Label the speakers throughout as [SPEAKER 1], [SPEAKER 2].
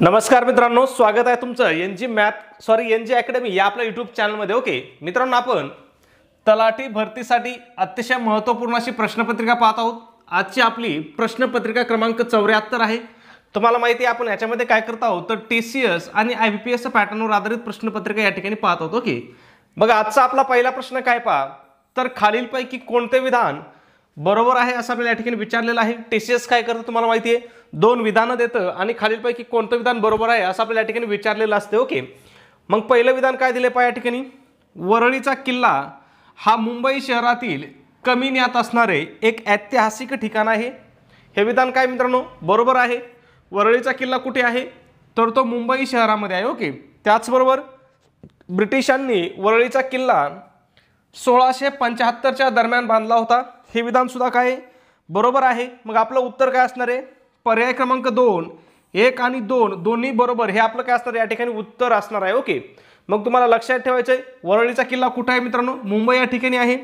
[SPEAKER 1] नमस्कार मित्रांनो स्वागत आहे तुमचं N G math sorry N G academy या आपल्या यूट्यूब चॅनलमध्ये ओके मित्रांनो आपण तलाठी भरतीसाठी अतिशय महत्त्वपूर्ण अशी प्रश्नपत्रिका पाहत आहोत आजची आपली प्रश्नपत्रिका क्रमांक चौऱ्याहत्तर आहे तुम्हाला माहिती आहे आपण याच्यामध्ये काय करत आहोत तर टी सी एस आणि आय बी पी एस पॅटर्नवर आधारित प्रश्नपत्रिका या ठिकाणी पाहत आहोत ओके बघा आजचा आपला पहिला प्रश्न काय पहा तर खालीलपैकी कोणते विधान बरोबर आहे असं आपल्याला या ठिकाणी विचारलेलं आहे टी सी एस काय करतं तुम्हाला माहिती आहे दोन विधानं देतं आणि खालीलपैकी कोणतं विधान बरोबर आहे असं आपल्याला या ठिकाणी विचारलेलं असते ओके मग पहिलं विधान काय दिले पहा या ठिकाणी वरळीचा किल्ला हा मुंबई शहरातील कमी ज्ञात असणारे एक ऐतिहासिक ठिकाण आहे हे विधान काय मित्रांनो बरोबर आहे वरळीचा किल्ला कुठे आहे तर तो मुंबई शहरामध्ये आहे ओके त्याचबरोबर ब्रिटिशांनी वरळीचा किल्ला सोळाशे पंच्याहत्तरच्या दरम्यान बांधला होता हे विधानसुद्धा काय बरोबर आहे मग आपलं उत्तर काय असणार आहे पर्याय क्रमांक दोन एक आणि दोन दोन्ही बरोबर हे आपलं काय असणार या ठिकाणी उत्तर असणार आहे ओके मग तुम्हाला लक्षात ठेवायचं आहे वरळीचा किल्ला कुठं आहे मित्रांनो मुंबई या ठिकाणी आहे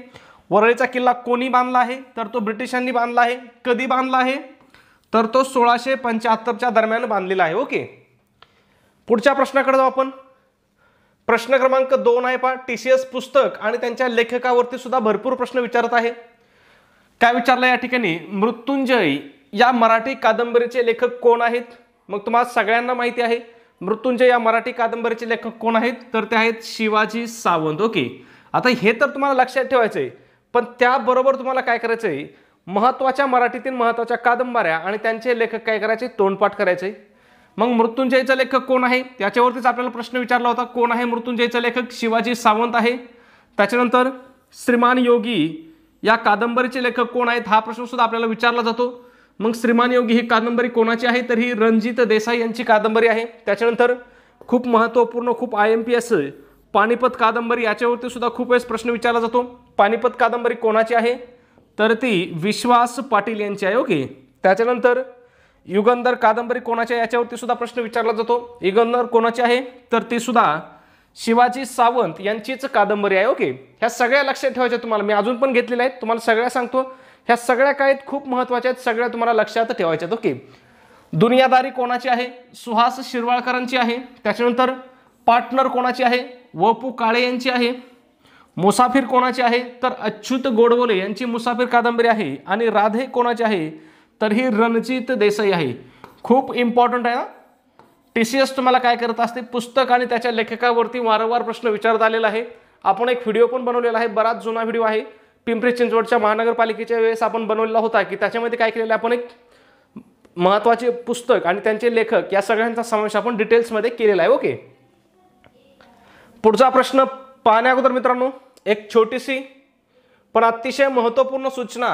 [SPEAKER 1] वरळीचा किल्ला कोणी बांधला आहे तर तो ब्रिटिशांनी बांधला आहे कधी बांधला आहे तर तो सोळाशे पंच्याहत्तरच्या दरम्यान बांधलेला आहे ओके पुढच्या प्रश्नाकडे जाऊ आपण प्रश्न क्रमांक दोन आहे पहा टी सी एस पुस्तक आणि त्यांच्या लेखकावरती सुद्धा भरपूर प्रश्न विचारत आहे काय विचारलं या ठिकाणी मृत्युंजय या मराठी कादंबरीचे लेखक कोण आहेत मग तुम्हाला सगळ्यांना माहिती आहे मृत्युंजय या मराठी कादंबरीचे लेखक कोण आहेत तर ते आहेत शिवाजी सावंत ओके आता हे तर तुम्हाला लक्षात ठेवायचं आहे पण त्याबरोबर तुम्हाला काय करायचं आहे महत्त्वाच्या मराठीतील महत्त्वाच्या कादंबऱ्या आणि त्यांचे लेखक काय करायचे तोंडपाठ करायचे मग मृत्युंजयचा लेखक कोण आहे त्याच्यावरतीच आपल्याला प्रश्न विचारला होता कोण आहे मृत्युंजयचा लेखक शिवाजी सावंत आहे त्याच्यानंतर श्रीमान योगी या कादंबरीचे लेखक कोण आहेत हा प्रश्न सुद्धा आपल्याला विचारला जातो मग श्रीमान योगी ही कादंबरी कोणाची आहे तर ही रणजित देसाई यांची कादंबरी आहे त्याच्यानंतर खूप महत्त्वपूर्ण खूप I M P S Panipat कादंबरी याच्यावरती सुद्धा खूप वेळेस प्रश्न विचारला जातो पानिपत कादंबरी कोणाची आहे तर ती विश्वास पाटील यांची आहे ओके त्याच्यानंतर युगंधर कादंबरी कोणाची आहे याच्यावरती सुद्धा प्रश्न विचारला जातो युगंधर कोणाची आहे तर ती सुद्धा शिवाजी सावंत यांचीच कादंबरी आहे ओके ह्या सगळ्या लक्षात ठेवायच्या तुम्हाला मी अजून पण घेतलेल्या आहेत तुम्हाला सगळ्या सांगतो ह्या सगळ्या काय खूप महत्त्वाच्या आहेत सगळ्या तुम्हाला लक्षात ठेवायच्या ओके दुनियादारी कोणाची आहे सुहास शिरवाळकरांची आहे त्याच्यानंतर पार्टनर कोणाची आहे वपू काळे यांची आहे मुसाफिर कोणाची आहे तर अच्युत गोडवले यांची मुसाफिर कादंबरी आहे आणि राधे कोणाची आहे तर ही रणजित देसाई आहे खूप इम्पॉर्टंट आहे ना टी सी एस तुम्हाला काय करत असते पुस्तक आणि त्याच्या लेखकावरती वारंवार प्रश्न विचारत आलेला आहे आपण एक व्हिडिओ पण बनवलेला आहे बराच जुना व्हिडिओ आहे पिंपरी चिंचवडच्या महानगरपालिकेच्या वेळेस आपण बनवलेला होता की त्याच्यामध्ये काय केलेलं आपण एक महत्त्वाचे पुस्तक आणि त्यांचे लेखक या सगळ्यांचा समावेश आपण डिटेल्समध्ये केलेला आहे ओके पुढचा प्रश्न पाहण्या अगोदर मित्रांनो एक छोटीशी पण अतिशय महत्त्वपूर्ण सूचना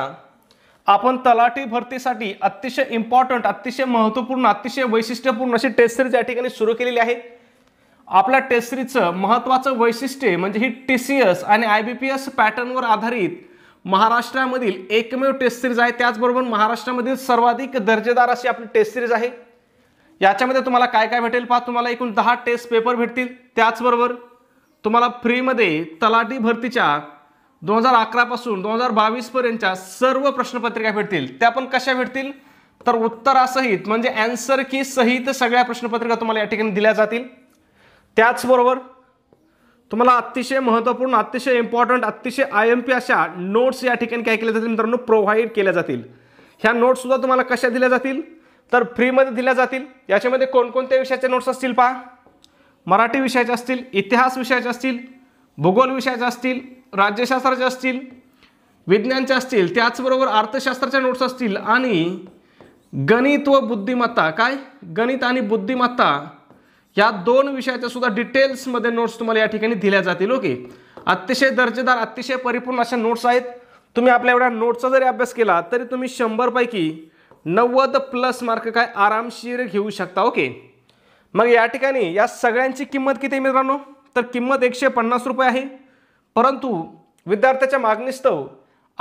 [SPEAKER 1] आपण तलाठी भरतीसाठी अतिशय इम्पॉर्टंट अतिशय महत्त्वपूर्ण अतिशय वैशिष्ट्यपूर्ण अशी टेस्ट सिरीज या ठिकाणी सुरू केलेली आहे आपल्या टेस्ट सिरीजचं महत्त्वाचं वैशिष्ट्य म्हणजे ही टी सी एस आणि आय बी पी एस पॅटर्नवर आधारित महाराष्ट्रामधील एकमेव टेस्ट सिरीज आहे त्याचबरोबर महाराष्ट्रामधील सर्वाधिक दर्जेदार अशी आपली टेस्ट सिरीज आहे याच्यामध्ये तुम्हाला काय काय भेटेल पहा तुम्हाला एकूण दहा टेस्ट पेपर भेटतील त्याचबरोबर तुम्हाला फ्रीमध्ये तलाठी भरतीच्या दोन हजार अकरापासून दोन हजार बावीसपर्यंतच्या सर्व प्रश्नपत्रिका भेटतील त्या पण कशा भेटतील तर उत्तरासहित म्हणजे अँसर की सहित सगळ्या प्रश्नपत्रिका तुम्हाला या ठिकाणी दिल्या जातील त्याचबरोबर तुम्हाला अतिशय महत्त्वपूर्ण अतिशय इम्पॉर्टंट अतिशय आय एम पी अशा नोट्स या ठिकाणी काय केल्या जातील मित्रांनो प्रोव्हाइड केल्या जातील ह्या नोट्ससुद्धा तुम्हाला कशा दिल्या जातील तर फ्रीमध्ये दिल्या जातील याच्यामध्ये कोणकोणत्या विषयाचे नोट्स असतील पहा मराठी विषयाचे असतील इतिहास विषयाचे असतील भूगोल विषयाचे असतील राज्यशास्त्राच्या असतील विज्ञानच्या असतील त्याचबरोबर अर्थशास्त्राच्या नोट्स असतील आणि गणित व बुद्धिमत्ता काय गणित आणि बुद्धिमत्ता या दोन विषयाच्या सुद्धा डिटेल्समध्ये नोट्स तुम्हाला या ठिकाणी दिल्या जातील ओके अतिशय दर्जेदार अतिशय परिपूर्ण अशा नोट्स आहेत तुम्ही आपल्या एवढ्या नोट्सचा जरी अभ्यास केला तरी तुम्ही शंभरपैकी नव्वद प्लस मार्क काय आरामशीर घेऊ शकता ओके मग या ठिकाणी या सगळ्यांची किंमत किती मित्रांनो तर किंमत एकशे पन्नास रुपये आहे परंतु विद्यार्थ्याच्या मागणीस्तव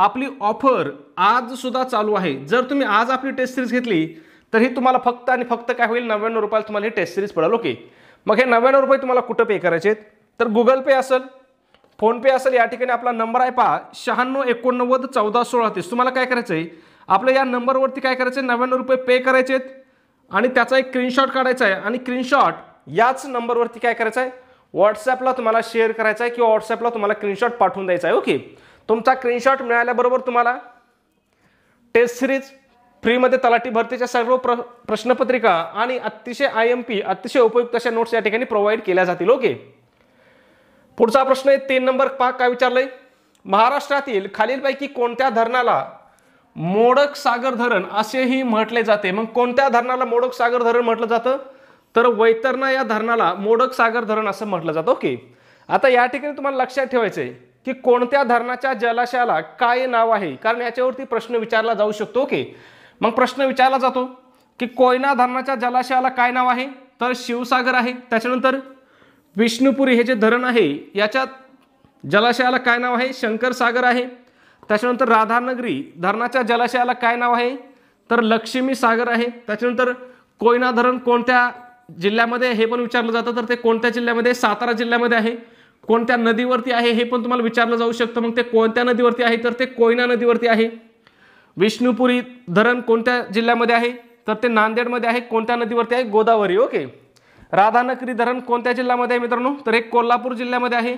[SPEAKER 1] आपली ऑफर आजसुद्धा चालू आहे जर तुम्ही आज आपली टेस्ट सिरीज घेतली तर ही तुम्हाला फक्त आणि फक्त काय होईल नव्याण्णव रुपयाला तुम्हाला ही टेस्ट सिरीज पडेल ओके मग हे नव्याण्णव रुपये तुम्हाला कुठं पे करायचे आहेत तर गुगल पे असेल फोनपे असेल या ठिकाणी आपला नंबर आहे पहा शहाण्णव एकोणनव्वद चौदा सोळा तीस तुम्हाला काय करायचं आहे आपल्या या नंबरवरती काय करायचं आहे नव्याण्णव रुपये पे करायचे आहेत आणि त्याचा एक स्क्रीनशॉट काढायचा आहे आणि स्क्रीनशॉट याच नंबरवरती काय करायचं आहे व्हॉट्सॲपला तुम्हाला शेअर करायचा आहे किंवा व्हॉट्सॲपला तुम्हाला क्रीनशॉट पाठवून द्यायचा आहे ओके तुमचा क्रीनशॉट मिळाल्याबरोबर तुम्हाला टेस्ट सिरीज फ्रीमध्ये तलाठी भरतीच्या सर्व प्र प्रश्नपत्रिका आणि अतिशय आय एम पी अतिशय उपयुक्त अशा नोट्स या ठिकाणी प्रोव्हाइड केल्या जातील ओके पुढचा प्रश्न आहे तीन नंबर पा काय विचारलंय महाराष्ट्रातील खालीलपैकी कोणत्या धरणाला मोडक सागर धरण असेही म्हटले जाते मग कोणत्या धरणाला मोडक सागर धरण म्हटलं जातं तर वैतरणा या धरणाला मोडक सागर धरण असं म्हटलं जातं ओके आता या ठिकाणी तुम्हाला लक्षात ठेवायचं आहे की कोणत्या धरणाच्या जलाशयाला काय नाव आहे कारण याच्यावरती प्रश्न विचारला जाऊ शकतो ओके मग प्रश्न विचारला जातो की कोयना धरणाच्या जलाशयाला काय नाव आहे तर शिवसागर आहे त्याच्यानंतर विष्णुपुरी हे जे धरण आहे याच्या जलाशयाला काय नाव आहे शंकर सागर आहे त्याच्यानंतर राधानगरी धरणाच्या जलाशयाला काय नाव आहे तर लक्ष्मी सागर आहे त्याच्यानंतर कोयना धरण कोणत्या जिल्ह्यामध्ये हे पण विचारलं जातं तर ते कोणत्या जिल्ह्यामध्ये सातारा जिल्ह्यामध्ये आहे कोणत्या नदीवरती आहे हे पण तुम्हाला विचारलं जाऊ शकतं मग ते कोणत्या नदीवरती आहे तर ते कोयना नदीवरती आहे विष्णुपुरी धरण कोणत्या जिल्ह्यामध्ये आहे तर ते नांदेडमध्ये आहे कोणत्या नदीवरती आहे गोदावरी ओके राधानगरी धरण कोणत्या जिल्ह्यामध्ये आहे मित्रांनो तर एक कोल्हापूर जिल्ह्यामध्ये आहे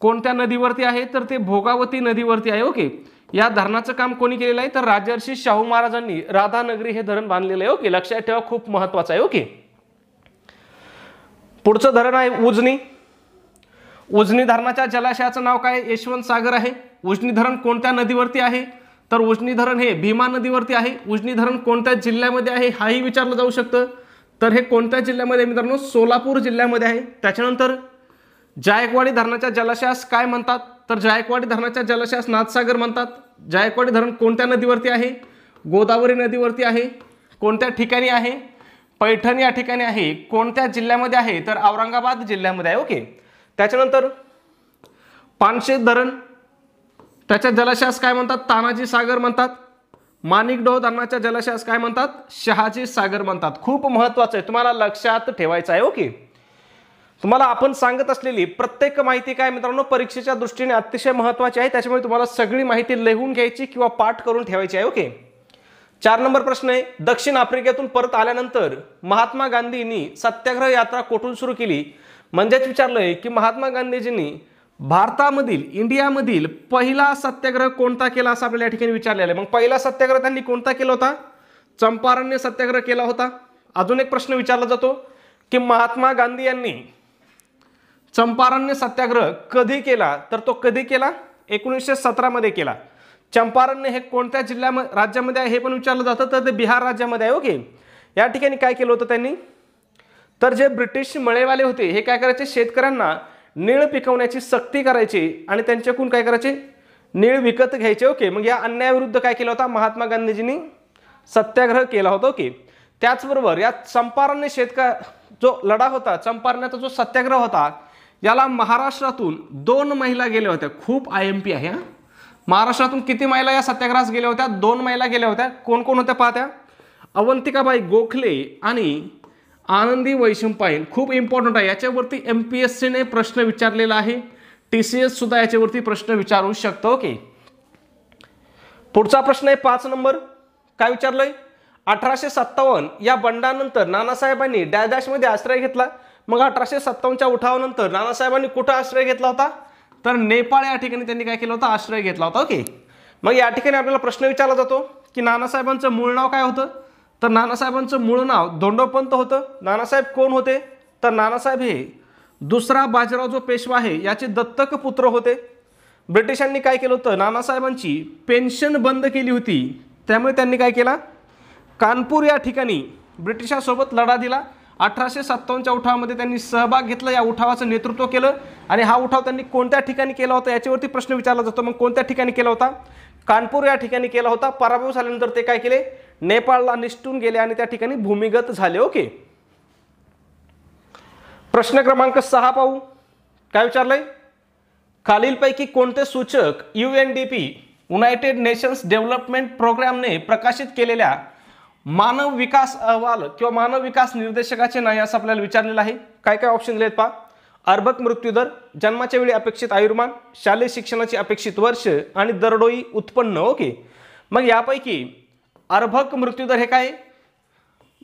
[SPEAKER 1] कोणत्या नदीवरती आहे तर ते भोगावती नदीवरती आहे ओके या धरणाचं काम कोणी केलेलं आहे तर राजर्षी शाहू महाराजांनी राधानगरी हे धरण बांधलेलं आहे ओके लक्षात ठेवा खूप महत्वाचं आहे ओके पुढचं धरण आहे उजनी उजनी धरणाच्या जलाशयाचं नाव काय यशवंत सागर आहे उजनी धरण कोणत्या नदीवरती आहे तर उजनी धरण हे भीमा नदीवरती आहे उजनी धरण कोणत्या जिल्ह्यामध्ये आहे हाही विचारलं जाऊ शकतं तर हे कोणत्या जिल्ह्यामध्ये मित्रांनो सोलापूर जिल्ह्यामध्ये आहे त्याच्यानंतर जायकवाडी धरणाच्या जलाशयास काय म्हणतात तर जायकवाडी धरणाच्या जलाशयास नाथसागर म्हणतात जायकवाडी धरण कोणत्या नदीवरती आहे गोदावरी नदीवरती आहे कोणत्या ठिकाणी आहे पैठण या ठिकाणी आहे कोणत्या जिल्ह्यामध्ये आहे तर औरंगाबाद जिल्ह्यामध्ये आहे ओके त्याच्यानंतर पानशे धरण त्याच्या जलाशयास काय म्हणतात तानाजी सागर म्हणतात माणिकडोह धरणाच्या जलाशयास काय म्हणतात शहाजी सागर म्हणतात खूप महत्वाचं आहे तुम्हाला लक्षात ठेवायचं आहे ओके तुम्हाला आपण सांगत असलेली प्रत्येक माहिती काय मित्रांनो परीक्षेच्या दृष्टीने अतिशय महत्वाची आहे त्याच्यामुळे तुम्हाला सगळी माहिती लिहून घ्यायची किंवा पाठ करून ठेवायची आहे ओके चार नंबर प्रश्न आहे दक्षिण आफ्रिकेतून परत आल्यानंतर महात्मा गांधींनी सत्याग्रह यात्रा कोठून सुरू केली म्हणजेच विचारलंय की महात्मा गांधीजींनी भारतामधील इंडियामधील पहिला सत्याग्रह कोणता केला असं आपल्याला या ठिकाणी विचारलेला आहे मग पहिला सत्याग्रह त्यांनी कोणता केला होता चंपारण्य सत्याग्रह केला होता अजून एक प्रश्न विचारला जातो की महात्मा गांधी यांनी चंपारण्य सत्याग्रह कधी केला तर तो कधी केला एकोणीसशे सतरामध्ये केला चंपारण हे कोणत्या जिल्ह्या राज्यामध्ये आहे हे पण विचारलं जातं तर ते बिहार राज्यामध्ये आहे ओके या ठिकाणी काय केलं होतं त्यांनी तर जे ब्रिटिश मळेवाले होते हे काय करायचे शेतकऱ्यांना नीळ पिकवण्याची सक्ती करायची आणि त्यांच्याकडून काय करायचे नीळ विकत घ्यायचे ओके मग या अन्यायाविरुद्ध काय केलं होता महात्मा गांधीजींनी सत्याग्रह केला होता ओके त्याचबरोबर या चंपारण्य शेतक जो लढा होता चंपारण्याचा जो सत्याग्रह होता याला महाराष्ट्रातून दोन महिला गेल्या होत्या खूप आय एम पी आहे हा महाराष्ट्रातून किती महिला या सत्याग्रहास गेल्या होत्या दोन महिला गेल्या होत्या कोण कोण होत्या पाहत्या अवंतिकाबाई गोखले आणि आनंदी वैशंपाईन खूप इम्पॉर्टंट आहे याच्यावरती एम पी एस सीने प्रश्न विचारलेला आहे टी सी एस सुद्धा याच्यावरती प्रश्न विचारू शकतो ओके पुढचा प्रश्न आहे पाच नंबर काय विचारलंय अठराशे सत्तावन्न या बंडानंतर नानासाहेबांनी डॅश मध्ये आश्रय घेतला मग अठराशे सत्तावन्नच्या उठावानंतर नानासाहेबांनी कुठं आश्रय घेतला होता तर नेपाळ या ठिकाणी त्यांनी काय केलं होतं आश्रय घेतला होता ओके मग या ठिकाणी आपल्याला प्रश्न विचारला जातो की नानासाहेबांचं मूळ नाव काय होतं तर नानासाहेबांचं मूळ नाव धोंडोपंत होतं नानासाहेब कोण होते तर नानासाहेब हे दुसरा बाजीराव जो पेशवा आहे याचे दत्तक पुत्र होते ब्रिटिशांनी काय केलं होतं नानासाहेबांची पेन्शन बंद केली होती त्यामुळे त्यांनी काय केला कानपूर या ठिकाणी ब्रिटिशांसोबत लढा दिला अठराशे सत्तावन्नच्या उठावामध्ये त्यांनी सहभाग घेतला या उठावाचं नेतृत्व केलं आणि हा उठाव त्यांनी कोणत्या ठिकाणी केला होता याच्यावरती प्रश्न विचारला जातो मग कोणत्या ठिकाणी केला होता कानपूर या ठिकाणी केला होता पराभव झाल्यानंतर ते काय केले नेपाळला निष्ठून गेले आणि त्या ठिकाणी भूमिगत झाले ओके प्रश्न क्रमांक सहा पाहू काय विचारलंय खालीलपैकी कोणते सूचक U N D P United Nations Development प्रोग्रामने प्रकाशित केलेल्या मानव विकास अहवाल किंवा मानव विकास निर्देशकाचे नाही असं आपल्याला विचारलेलं आहे काय काय ऑप्शन दिलेत पा अर्भक मृत्यू दर जन्माच्या वेळी अपेक्षित आयुर्मान शालेय शिक्षणाची अपेक्षित वर्ष आणि दरडोई उत्पन्न ओके मग यापैकी अर्भक मृत्यूदर हे काय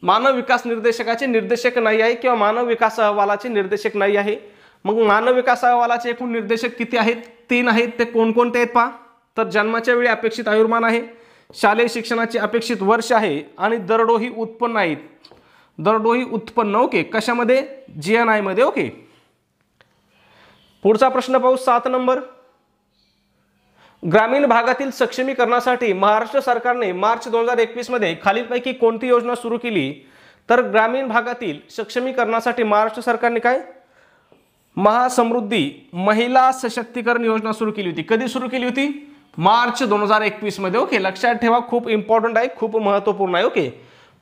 [SPEAKER 1] मानव विकास निर्देशकाचे निर्देशक नाही आहे किंवा मानव विकास अहवालाचे निर्देशक नाही आहे मग मानव विकास अहवालाचे एकूण निर्देशक किती आहेत तीन आहेत ते कोणकोणते आहेत पहा तर जन्माच्या वेळी अपेक्षित आयुर्मान आहे शालेय शिक्षणाची अपेक्षित वर्ष आहे आणि दरडोही उत्पन्न आहेत दरडोही उत्पन्न ओके कशामध्ये जी एन आयमध्ये ओके पुढचा प्रश्न पाहू सात नंबर ग्रामीण भागातील सक्षमीकरणासाठी महाराष्ट्र सरकारने मार्च दोन हजार एकवीसमध्ये खालीलपैकी कोणती योजना सुरू केली तर ग्रामीण भागातील सक्षमीकरणासाठी महाराष्ट्र सरकारने काय महासमृद्धी महिला सशक्तीकरण योजना सुरू केली होती कधी सुरू केली होती मार्च दोन हजार एकवीसमध्ये ओके लक्षात ठेवा खूप इम्पॉर्टंट आहे खूप महत्त्वपूर्ण आहे ओके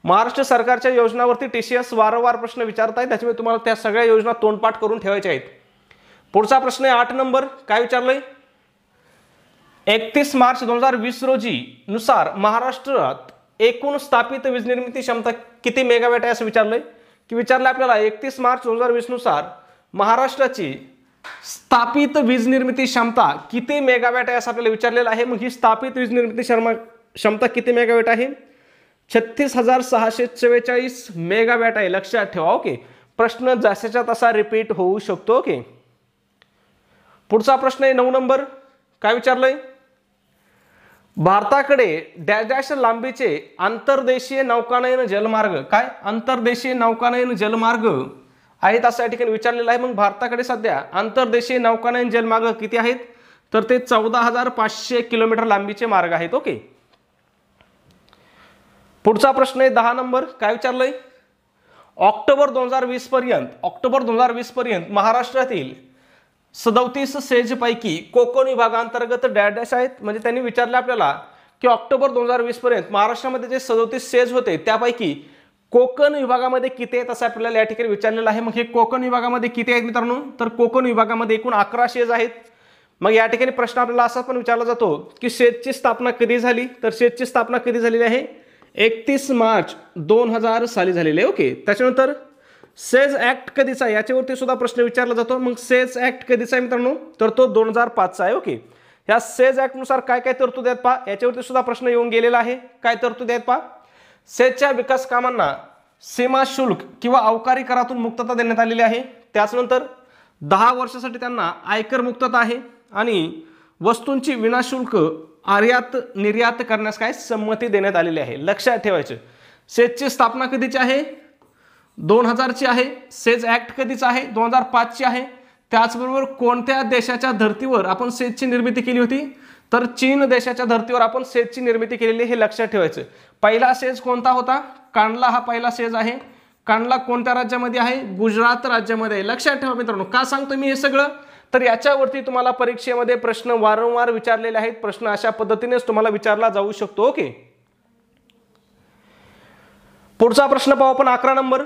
[SPEAKER 1] महाराष्ट्र सरकारच्या योजनावरती टी सी एस वारंवार प्रश्न विचारत आहे त्याच्यामुळे तुम्हाला त्या सगळ्या योजना तोंडपाठ करून ठेवायच्या आहेत पुढचा प्रश्न आहे आठ नंबर काय विचारलंय एकतीस मार्च दोन हजार वीस रोजी नुसार महाराष्ट्रात एकूण स्थापित वीज निर्मिती क्षमता किती मेगावॅट आहे असं विचारलंय की विचारलं आपल्याला एकतीस मार्च दोन हजार वीसनुसार महाराष्ट्राची स्थापित वीज निर्मिती क्षमता किती मेगावॅट आहे असं आपल्याला विचारलेलं आहे मग ही स्थापित वीज निर्मिती क्षमा क्षमता किती मेगावॅट आहे छत्तीस हजार सहाशे चव्वेचाळीस मेगावॅट आहे लक्षात ठेवा ओके प्रश्न जसाच्या तसा रिपीट होऊ शकतो ओके पुढचा प्रश्न आहे नऊ नंबर काय विचारलंय भारताकडे डॅश डॅश लांबीचे आंतरदेशीय नौकानयन जलमार्ग काय आंतरदेशीय नौकानयन जलमार्ग आहेत असं या ठिकाणी विचारलेलं आहे मग भारताकडे सध्या आंतरदेशीय नौकानयन जलमार्ग किती आहेत तर ते चौदा हजार पाचशे किलोमीटर लांबीचे मार्ग आहेत ओके पुढचा प्रश्न आहे दहा नंबर काय विचारलंय ऑक्टोबर दोन हजार वीस पर्यंत ऑक्टोबर दोन हजार वीस पर्यंत महाराष्ट्रातील सदौतीस सेजपैकी कोकण विभागांतर्गत डॅडॅश आहेत म्हणजे त्यांनी विचारलं आपल्याला की ऑक्टोबर दोन हजार वीस पर्यंत महाराष्ट्रामध्ये जे सदोतीस सेज होते त्यापैकी कोकण विभागामध्ये किती आहेत असं आपल्याला या ठिकाणी विचारलेलं आहे मग हे कोकण विभागामध्ये किती आहेत मित्रांनो तर कोकण विभागामध्ये एकूण अकरा शेज आहेत मग या ठिकाणी प्रश्न आपल्याला असा पण विचारला जातो की शेजची स्थापना कधी झाली तर शेतची स्थापना कधी झालेली आहे एकतीस मार्च दोन हजार साली झालेली आहे ओके त्याच्यानंतर सेज ॲक्ट कधीचा आहे याच्यावरती सुद्धा प्रश्न विचारला जातो मग सेज ॲक्ट कधीचा आहे मित्रांनो तर तो दोन हजार पाचचा आहे ओके ह्या सेज ॲक्टनुसार काय काय तरतूद आहेत पा याच्यावरती सुद्धा प्रश्न येऊन गेलेला आहे काय तरतूद आहेत पा सेचच्या विकास कामांना सीमा शुल्क किंवा अवकारी करातून मुक्तता देण्यात आलेली आहे त्याचनंतर दहा वर्षासाठी त्यांना आयकर मुक्तता आहे आणि वस्तूंची विनाशुल्क आर्यात निर्यात करण्यास काय संमती देण्यात आलेली आहे लक्षात ठेवायचं सेजची स्थापना कधीची आहे दोन हजारची आहे सेज ॲक्ट कधीचा आहे दोन हजार पाचची आहे त्याचबरोबर कोणत्या देशाच्या धर्तीवर आपण सेजची निर्मिती केली होती तर चीन देशाच्या धर्तीवर आपण सेजची निर्मिती केलेली हे लक्षात ठेवायचं पहिला सेज कोणता होता कांडला हा पहिला सेज आहे कांडला कोणत्या राज्यामध्ये आहे गुजरात राज्यामध्ये आहे लक्षात ठेवा मित्रांनो का सांगतो मी हे सगळं तर याच्यावरती तुम्हाला परीक्षेमध्ये प्रश्न वारंवार विचारलेले आहेत प्रश्न अशा पद्धतीनेच तुम्हाला विचारला जाऊ शकतो ओके पुढचा प्रश्न पाहू आपण अकरा नंबर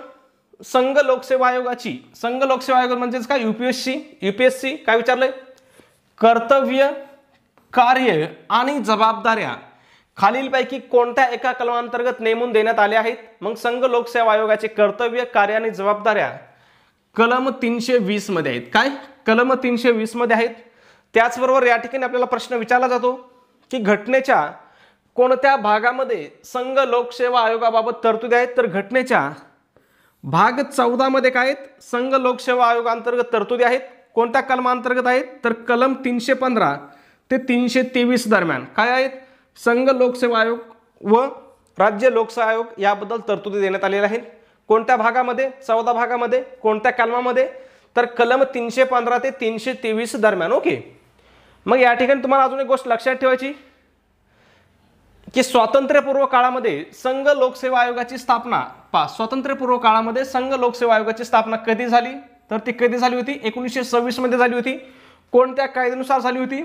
[SPEAKER 1] संघ लोकसेवा आयोगाची संघ लोकसेवा आयोग म्हणजेच काय युपीएससी युपीएससी काय विचारलंय कर्तव्य कार्य आणि जबाबदाऱ्या खालीलपैकी कोणत्या एका कलमांतर्गत नेमून देण्यात आले आहेत मग संघ लोकसेवा आयोगाचे कर्तव्य कार्य आणि जबाबदाऱ्या कलम तीनशे वीसमध्ये आहेत काय कलम तीनशे वीसमध्ये आहेत त्याचबरोबर या ठिकाणी आपल्याला प्रश्न विचारला जातो की घटनेच्या कोणत्या भागामध्ये संघ लोकसेवा आयोगाबाबत तरतुदी आहेत तर घटनेच्या भाग चौदामध्ये काय आहेत संघ लोकसेवा आयोगांतर्गत तरतुदी आहेत कोणत्या कलमांतर्गत आहेत तर कलम तीनशे पंधरा ते तीनशे तेवीस दरम्यान काय आहेत संघ लोकसेवा आयोग व राज्य लोकसेवा आयोग याबद्दल तरतुदी देण्यात आलेल्या आहेत कोणत्या भागामध्ये चौदा भागामध्ये कोणत्या कलमामध्ये तर कलम तीनशे पंधरा ते तीनशे तेवीस दरम्यान ओके मग या ठिकाणी तुम्हाला अजून एक गोष्ट लक्षात ठेवायची की स्वातंत्र्यपूर्व काळामध्ये संघ लोकसेवा आयोगाची स्थापना पा स्वातंत्र्यपूर्व काळामध्ये संघ लोकसेवा आयोगाची स्थापना कधी झाली तर ती कधी झाली होती एकोणीसशे सव्वीसमध्ये झाली होती कोणत्या कायद्यानुसार झाली होती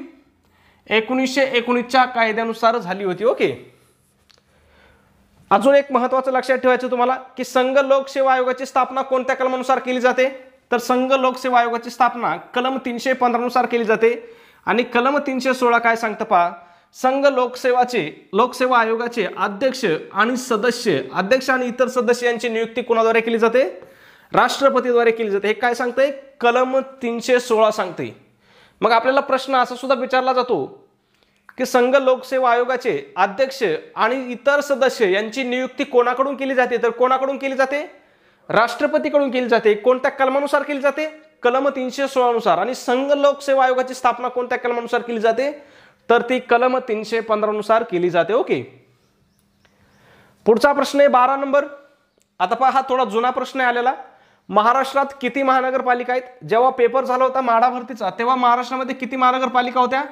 [SPEAKER 1] एकोणीसशे एकोणीसच्या कायद्यानुसार झाली होती ओके अजून एक महत्वाचं लक्षात ठेवायचं तुम्हाला की संघ लोकसेवा आयोगाची स्थापना कोणत्या कलमानुसार केली जाते तर संघ लोकसेवा आयोगाची स्थापना कलम तीनशे पंधरानुसार केली जाते आणि कलम तीनशे सोळा काय सांगतं पहा संघ लोकसेवाचे लोकसेवा आयोगाचे अध्यक्ष आणि सदस्य अध्यक्ष आणि इतर सदस्य यांची नियुक्ती कोणाद्वारे केली जाते राष्ट्रपतीद्वारे केली जाते हे काय सांगतंय कलम तीनशे सोळा सांगते मग आपल्याला प्रश्न असा सुद्धा विचारला जातो की संघ लोकसेवा आयोगाचे अध्यक्ष आणि इतर सदस्य यांची नियुक्ती कोणाकडून केली जाते तर कोणाकडून केली जाते राष्ट्रपतीकडून केली जाते कोणत्या कलमानुसार केली जाते कलम तीनशे सोळानुसार आणि संघ लोकसेवा आयोगाची स्थापना कोणत्या कलमानुसार केली जाते तर ती कलम तीनशे पंधरानुसार केली जाते ओके पुढचा प्रश्न आहे बारा नंबर आता पहा हा थोडा जुना प्रश्न आहे आलेला महाराष्ट्रात किती महानगरपालिका आहेत जेव्हा पेपर झाला होता माडाभरतीचा तेव्हा महाराष्ट्रामध्ये किती महानगरपालिका होत्या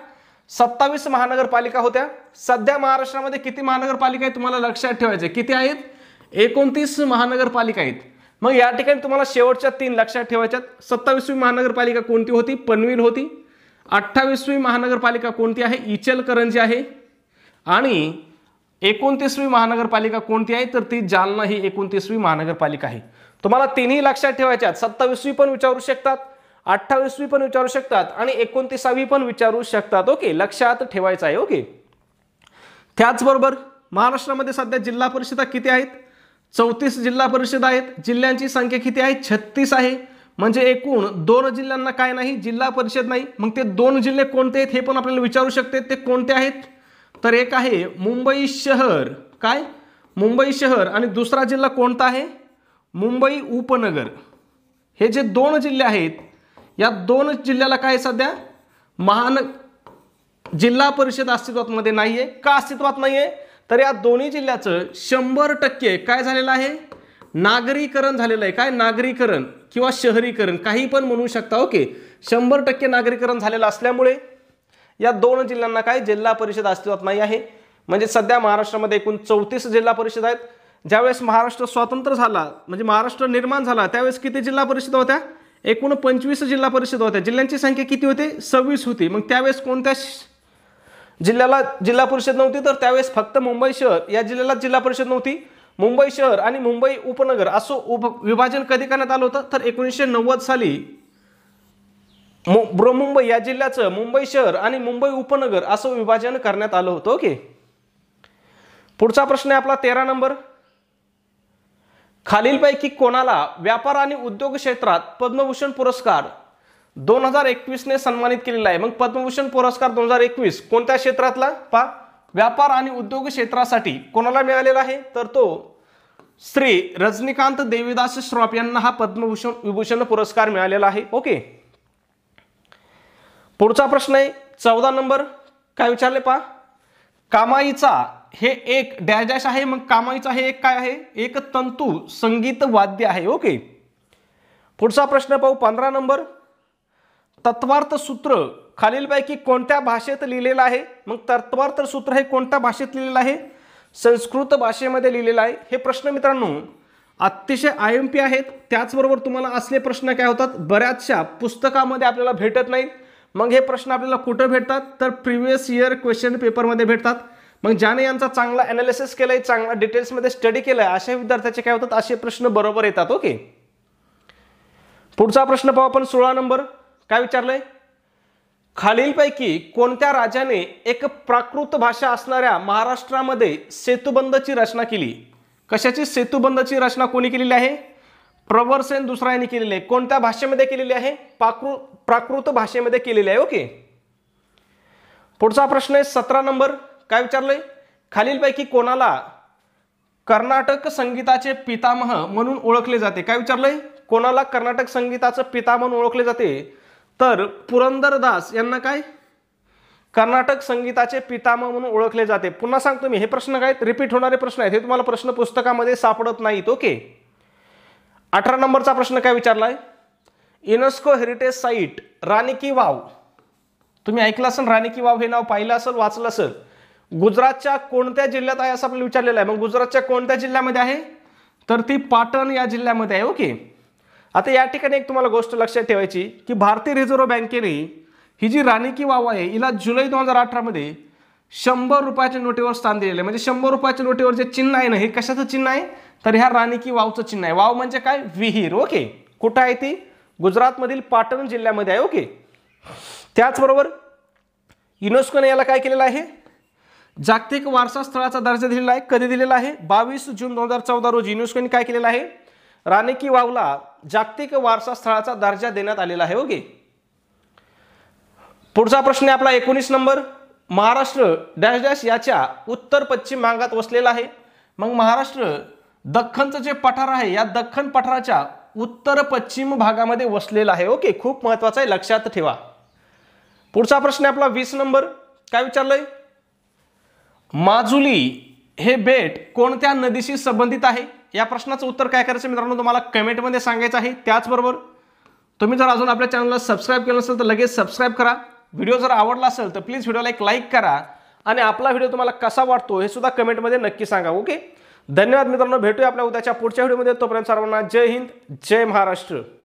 [SPEAKER 1] सत्तावीस महानगरपालिका होत्या सध्या महाराष्ट्रामध्ये किती महानगरपालिका आहेत तुम्हाला लक्षात ठेवायचे किती आहेत एकोणतीस महानगरपालिका आहेत मग या ठिकाणी तुम्हाला शेवटच्या तीन लक्षात ठेवायच्यात सत्तावीसवी महानगरपालिका कोणती होती पनवेल होती अठ्ठावीसवी महानगरपालिका कोणती आहे इचलकरंजी आहे आणि एकोणतीसवी महानगरपालिका कोणती आहे तर ती जालना ही एकोणतीसवी महानगरपालिका आहे तुम्हाला तिन्ही लक्षात ठेवायच्या आहेत सत्तावीसवी पण विचारू शकतात अठ्ठावीसवी पण विचारू शकतात आणि एकोणतीसावी पण विचारू शकतात ओके लक्षात ठेवायचं आहे ओके त्याचबरोबर महाराष्ट्रामध्ये सध्या जिल्हा परिषदा किती आहेत चौतीस जिल्हा परिषद आहेत जिल्ह्यांची संख्या किती आहे छत्तीस आहे म्हणजे एकूण दोन जिल्ह्यांना काय नाही जिल्हा परिषद नाही मग ते दोन जिल्हे कोणते आहेत हे पण आपल्याला विचारू शकते ते कोणते आहेत तर एक आहे मुंबई शहर काय मुंबई शहर आणि दुसरा जिल्हा कोणता आहे मुंबई उपनगर हे जे दोन जिल्हे आहेत या दोन जिल्ह्याला काय सध्या महान जिल्हा परिषद अस्तित्वातमध्ये नाही आहे का अस्तित्वात नाही तर या दोन्ही जिल्ह्याचं शंभर टक्के काय झालेलं आहे नागरीकरण झालेलं आहे काय नागरीकरण किंवा शहरीकरण काही पण म्हणू शकता ओके शंभर टक्के नागरीकरण झालेलं असल्यामुळे या दोन जिल्ह्यांना काय जिल्हा परिषद अस्तित्वात नाही आहे म्हणजे सध्या महाराष्ट्रामध्ये एकूण चौतीस जिल्हा परिषद आहेत ज्यावेळेस महाराष्ट्र स्वातंत्र्य झाला म्हणजे महाराष्ट्र निर्माण झाला त्यावेळेस किती जिल्हा परिषद होत्या एकूण पंचवीस जिल्हा परिषद होत्या जिल्ह्यांची संख्या किती होती सव्वीस होती मग त्यावेळेस कोणत्या जिल्ह्याला जिल्हा परिषद नव्हती तर त्यावेळेस फक्त मुंबई शहर या जिल्ह्याला जिल्हा परिषद नव्हती मुंबई शहर आणि मुंबई उपनगर असं उप विभाजन कधी करण्यात आलं होतं तर एकोणीसशे नव्वद साली मुंबई या जिल्ह्याचं मुंबई शहर आणि मुंबई उपनगर असं विभाजन करण्यात आलं होतं ओके पुढचा प्रश्न आहे आपला तेरा नंबर खालीलपैकी कोणाला व्यापार आणि उद्योग क्षेत्रात पद्मभूषण पुरस्कार दोन हजार एकवीसने सन्मानित केलेला आहे मग पद्मभूषण पुरस्कार दोन हजार एकवीस कोणत्या क्षेत्रातला पा व्यापार आणि उद्योग क्षेत्रासाठी कोणाला मिळालेला आहे तर तो श्री रजनीकांत देवीदास श्रॉफ यांना हा पद्मभूषण विभूषण पुरस्कार मिळालेला आहे ओके पुढचा प्रश्न आहे चौदा नंबर काय विचारले पा कामाईचा हे एक डॅश डॅश आहे मग कामाईचं हे एक काय आहे एक तंतू संगीत वाद्य आहे ओके पुढचा प्रश्न पाहू पंधरा नंबर तत्वार्थ सूत्र खालीलपैकी कोणत्या भाषेत लिहिलेलं आहे मग तत्वार्थ सूत्र हे कोणत्या भाषेत लिहिलेलं आहे संस्कृत भाषेमध्ये लिहिलेलं आहे हे प्रश्न मित्रांनो अतिशय आय एम पी आहेत त्याचबरोबर तुम्हाला असले प्रश्न काय होतात बऱ्याचशा पुस्तकामध्ये आपल्याला भेटत नाहीत मग हे प्रश्न आपल्याला कुठं भेटतात तर प्रिव्हियस इयर क्वेश्चन पेपरमध्ये भेटतात मग ज्याने यांचा चांगला अनालिसिस केलाय चांगला डिटेल्समध्ये स्टडी केलाय अशा विद्यार्थ्याचे काय होतात असे प्रश्न बरोबर येतात ओके पुढचा प्रश्न पाहू आपण सोळा नंबर काय विचारलंय खालीलपैकी कोणत्या राजाने एक प्राकृत भाषा असणाऱ्या महाराष्ट्रामध्ये सेतुबंदची रचना केली कशाची सेतुबंदची रचना कोणी केलेली आहे प्रवरसेन दुसरा यांनी केलेली आहे कोणत्या भाषेमध्ये केलेली आहे पाकृ प्राकृत भाषेमध्ये केलेली आहे ओके पुढचा प्रश्न आहे सतरा नंबर काय विचारलंय खालीलपैकी कोणाला कर्नाटक संगीताचे पितामह म्हणून ओळखले जाते काय विचारलंय कोणाला कर्नाटक संगीताचं पिता म्हणून ओळखले जाते तर पुरंदरदास यांना काय कर्नाटक संगीताचे पितामह म्हणून ओळखले जाते पुन्हा सांगतो मी हे प्रश्न काय रिपीट होणारे प्रश्न आहेत हे तुम्हाला प्रश्न पुस्तकामध्ये सापडत नाहीत ओके अठरा नंबरचा प्रश्न काय विचारलाय UNESCO heritage site Rani ki Vav तुम्ही ऐकलं असेल राणी की वाव हे नाव पाहिलं असेल वाचलं असेल गुजरातच्या कोणत्या जिल्ह्यात आहे असं आपल्याला विचारलेलं आहे मग गुजरातच्या कोणत्या जिल्ह्यामध्ये आहे तर ती पाटण या जिल्ह्यामध्ये आहे ओके आता या ठिकाणी एक तुम्हाला गोष्ट लक्षात ठेवायची की भारतीय रिझर्व्ह बँकेने ही जी राणी वाव आहे हिला जुलै दोन हजार अठरामध्ये शंभर रुपयाच्या नोटेवर स्थान दिलेलं आहे म्हणजे शंभर रुपयाच्या नोटेवर जे चिन्ह आहे ना हे कशाचं चिन्ह आहे तर ह्या राणी वावचं चिन्ह आहे वाव म्हणजे काय विहीर ओके कुठं आहे ती गुजरातमधील पाटण जिल्ह्यामध्ये आहे ओके त्याचबरोबर युनेस्कोने याला काय केलेलं आहे जागतिक वारसा स्थळाचा दर्जा दिलेला आहे कधी दिलेला आहे बावीस जून दोन हजार चौदा रोजी युनेस्कोने काय केलेलं आहे राणेकी वावला जागतिक वारसा स्थळाचा दर्जा देण्यात आलेला आहे ओके पुढचा प्रश्न आहे आपला एकोणीस नंबर महाराष्ट्र डॅश डॅश याच्या उत्तर पश्चिम भागात वसलेला आहे मग महाराष्ट्र दख्खनचं जे पठार आहे या दख्खन पठाराच्या उत्तर पश्चिम भागामध्ये वसलेला आहे ओके खूप महत्वाचा आहे लक्षात ठेवा पुढचा प्रश्न आहे आपला वीस नंबर काय विचारलंय माजुली हे बेट कोणत्या नदीशी संबंधित आहे या प्रश्नाचं उत्तर काय करायचं मित्रांनो तुम्हाला कमेंटमध्ये सांगायचं आहे त्याचबरोबर तुम्ही जर अजून आपल्या चॅनलला सबस्क्राईब केलं नसेल तर लगेच सबस्क्राईब करा व्हिडिओ जर आवडला असेल तर प्लीज व्हिडिओला एक लाईक करा आणि आपला व्हिडिओ तुम्हाला कसा वाटतो हे सुद्धा कमेंटमध्ये नक्की सांगा ओके धन्यवाद मित्रांनो भेटूया आपल्या उद्याच्या पुढच्या व्हिडिओमध्ये तोपर्यंत सर्वांना जय हिंद जय महाराष्ट्र